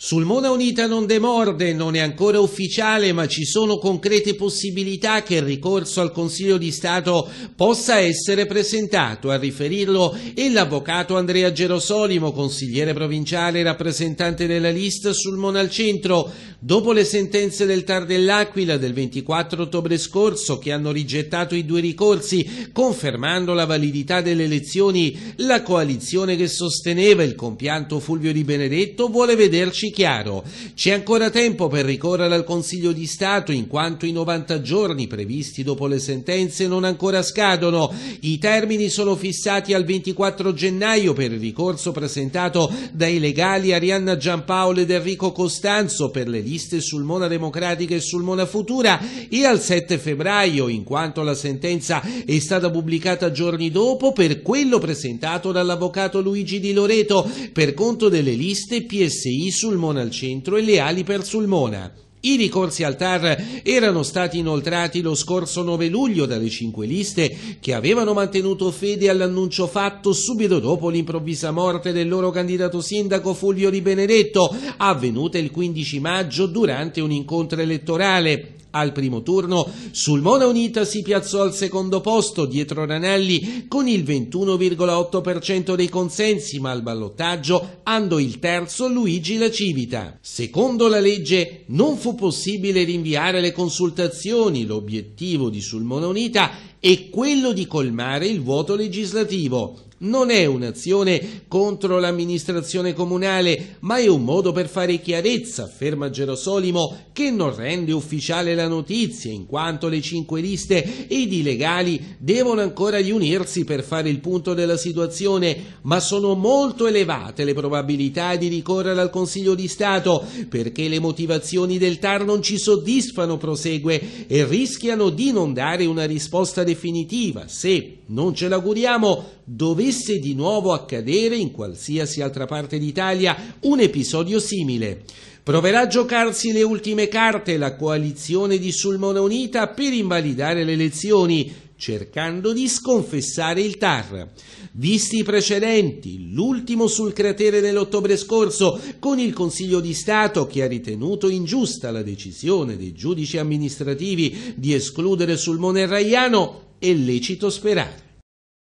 Sul Mona Unita non demorde, non è ancora ufficiale, ma ci sono concrete possibilità che il ricorso al Consiglio di Stato possa essere presentato. A riferirlo è l'avvocato Andrea Gerosolimo, consigliere provinciale e rappresentante della lista Mona al Centro, dopo le sentenze del Tar dell'Aquila del 24 ottobre scorso che hanno rigettato i due ricorsi, confermando la validità delle elezioni, la coalizione che sosteneva il compianto Fulvio Di Benedetto vuole vederci parliamoci chiaro, c'è ancora tempo per ricorrere al Consiglio di Stato in quanto i 90 giorni previsti dopo le sentenze non ancora scadono. I termini sono fissati al 24 gennaio per il ricorso presentato dai legali Arianna Giampaolo ed Enrico Costanzo per le liste sul Mona Democratica e sul Mona Futura e al 7 febbraio in quanto la sentenza è stata pubblicata giorni dopo per quello presentato dall'avvocato Luigi Di Loreto per conto delle liste PSI sul polmone al centro e le ali per Sulmona i ricorsi al TAR erano stati inoltrati lo scorso 9 luglio dalle cinque liste che avevano mantenuto fede all'annuncio fatto subito dopo l'improvvisa morte del loro candidato sindaco Fulvio Di Benedetto, avvenuta il 15 maggio durante un incontro elettorale. Al primo turno, Sulmona Unita si piazzò al secondo posto dietro Ranelli con il 21,8% dei consensi, ma al ballottaggio andò il terzo Luigi La Civita. Secondo la legge non fu fu possibile rinviare le consultazioni, l'obiettivo di Unita è quello di colmare il vuoto legislativo. Non è un'azione contro l'amministrazione comunale, ma è un modo per fare chiarezza, afferma Gerosolimo, che non rende ufficiale la notizia, in quanto le cinque liste ed i legali devono ancora riunirsi per fare il punto della situazione, ma sono molto elevate le probabilità di ricorrere al Consiglio di Stato, perché le motivazioni del TAR non ci soddisfano, prosegue, e rischiano di non dare una risposta definitiva, se non ce l'auguriamo, dovesse di nuovo accadere in qualsiasi altra parte d'Italia un episodio simile. Proverà a giocarsi le ultime carte la coalizione di Sulmona Unita per invalidare le elezioni, cercando di sconfessare il TAR. Visti i precedenti, l'ultimo sul cratere dell'ottobre scorso, con il Consiglio di Stato che ha ritenuto ingiusta la decisione dei giudici amministrativi di escludere sul Mone Raiano, è lecito sperare.